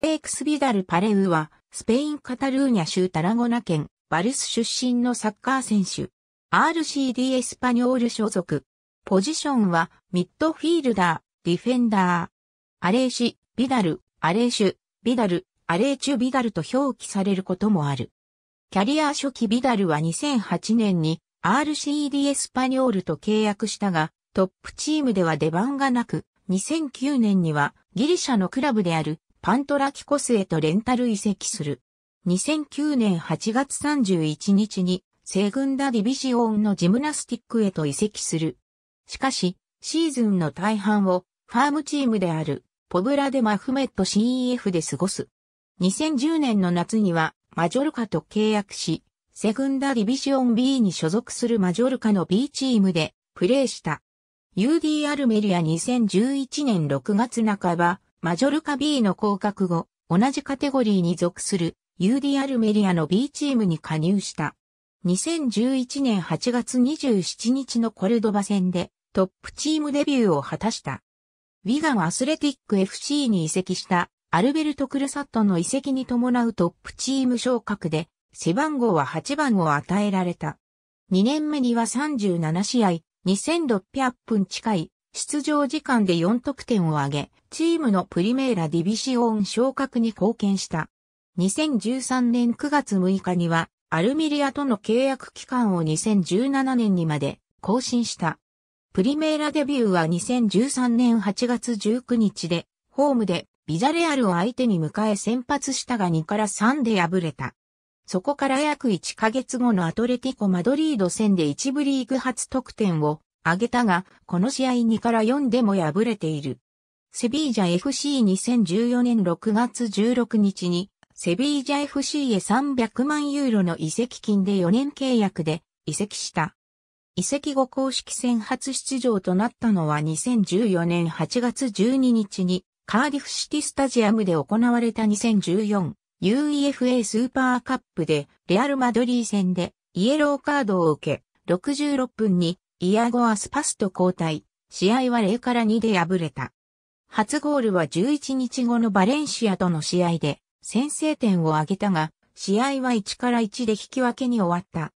エークス・ビダル・パレウは、スペイン・カタルーニャ州タラゴナ県、バルス出身のサッカー選手。RCD エスパニョール所属。ポジションは、ミッドフィールダー、ディフェンダー。アレーシ、ビダル、アレーシュ、ビダル、アレーチュ・ビダルと表記されることもある。キャリア初期ビダルは2008年に RCD エスパニョールと契約したが、トップチームでは出番がなく、2009年にはギリシャのクラブであるパントラキコスへとレンタル移籍する。2009年8月31日に、セグンダディビジオンのジムナスティックへと移籍する。しかし、シーズンの大半をファームチームであるポブラデマフメット CEF で過ごす。2010年の夏にはマジョルカと契約し、セグンダディビシオン B に所属するマジョルカの B チームでプレーした。UD アルメリア2011年6月半ば、マジョルカ B の降格後、同じカテゴリーに属する UDR メリアの B チームに加入した。2011年8月27日のコルドバ戦でトップチームデビューを果たした。ウィガンアスレティック FC に移籍したアルベルト・クルサットの移籍に伴うトップチーム昇格で背番号は8番を与えられた。2年目には37試合、2600分近い出場時間で4得点を挙げ、チームのプリメーラディビシオン昇格に貢献した。2013年9月6日には、アルミリアとの契約期間を2017年にまで更新した。プリメーラデビューは2013年8月19日で、ホームでビザレアルを相手に迎え先発したが2から3で敗れた。そこから約1ヶ月後のアトレティコ・マドリード戦で1部リーグ初得点を挙げたが、この試合2から4でも敗れている。セビージャ FC2014 年6月16日に、セビージャ FC へ300万ユーロの移籍金で4年契約で移籍した。移籍後公式戦初出場となったのは2014年8月12日にカーディフシティスタジアムで行われた 2014UEFA スーパーカップでレアルマドリー戦でイエローカードを受け、66分にイアゴ・アスパスと交代、試合は0から2で敗れた。初ゴールは11日後のバレンシアとの試合で先制点を挙げたが、試合は1から1で引き分けに終わった。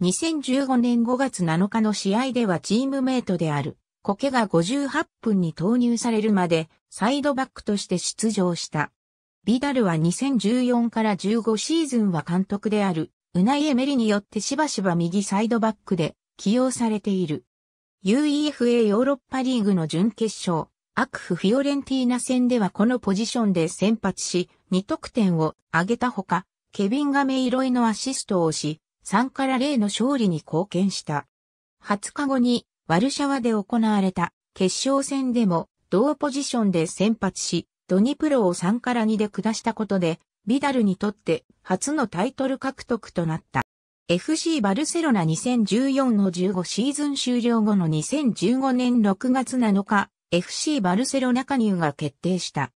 2015年5月7日の試合ではチームメイトである、コケが58分に投入されるまで、サイドバックとして出場した。ビダルは2014から15シーズンは監督である、ウナイエメリによってしばしば右サイドバックで起用されている。UEFA ヨーロッパリーグの準決勝、アクフ・フィオレンティーナ戦ではこのポジションで先発し、2得点を挙げたほか、ケビン・ガメイロイのアシストをし、3から0の勝利に貢献した。20日後にワルシャワで行われた決勝戦でも同ポジションで先発し、ドニプロを3から2で下したことで、ビダルにとって初のタイトル獲得となった。FC バルセロナ2014の15シーズン終了後の2015年6月7日、FC バルセロナ加入が決定した。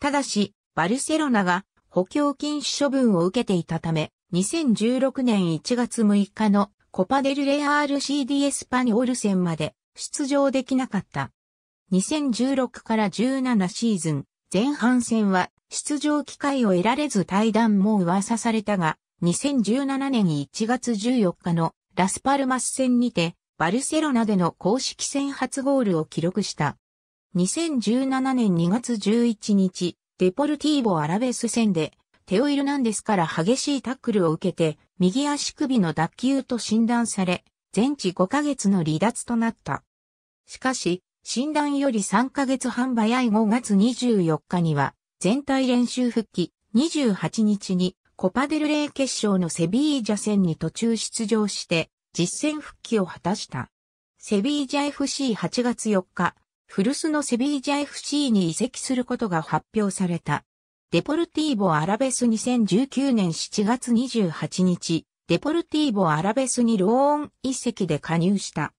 ただし、バルセロナが補強禁止処分を受けていたため、2016年1月6日のコパデルレアール CD エスパニオル戦まで出場できなかった。2016から17シーズン前半戦は出場機会を得られず対談も噂されたが、2017年1月14日のラスパルマス戦にて、バルセロナでの公式戦初ゴールを記録した。2017年2月11日、デポルティーボ・アラベス戦で、テオイルナンデスから激しいタックルを受けて、右足首の脱臼と診断され、全治5ヶ月の離脱となった。しかし、診断より3ヶ月半早い5月24日には、全体練習復帰、28日にコパデルレー決勝のセビージャ戦に途中出場して、実戦復帰を果たした。セビージャ FC8 月4日、古巣のセビージャ FC に移籍することが発表された。デポルティーボ・アラベス2019年7月28日、デポルティーボ・アラベスにローン移籍で加入した。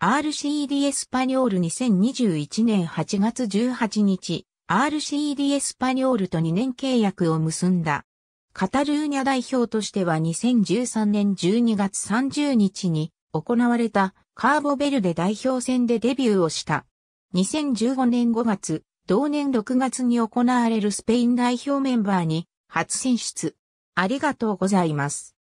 RCD エスパニョール2021年8月18日、RCD エスパニョールと2年契約を結んだ。カタルーニャ代表としては2013年12月30日に行われたカーボベルデ代表戦でデビューをした。2015年5月、同年6月に行われるスペイン代表メンバーに初選出。ありがとうございます。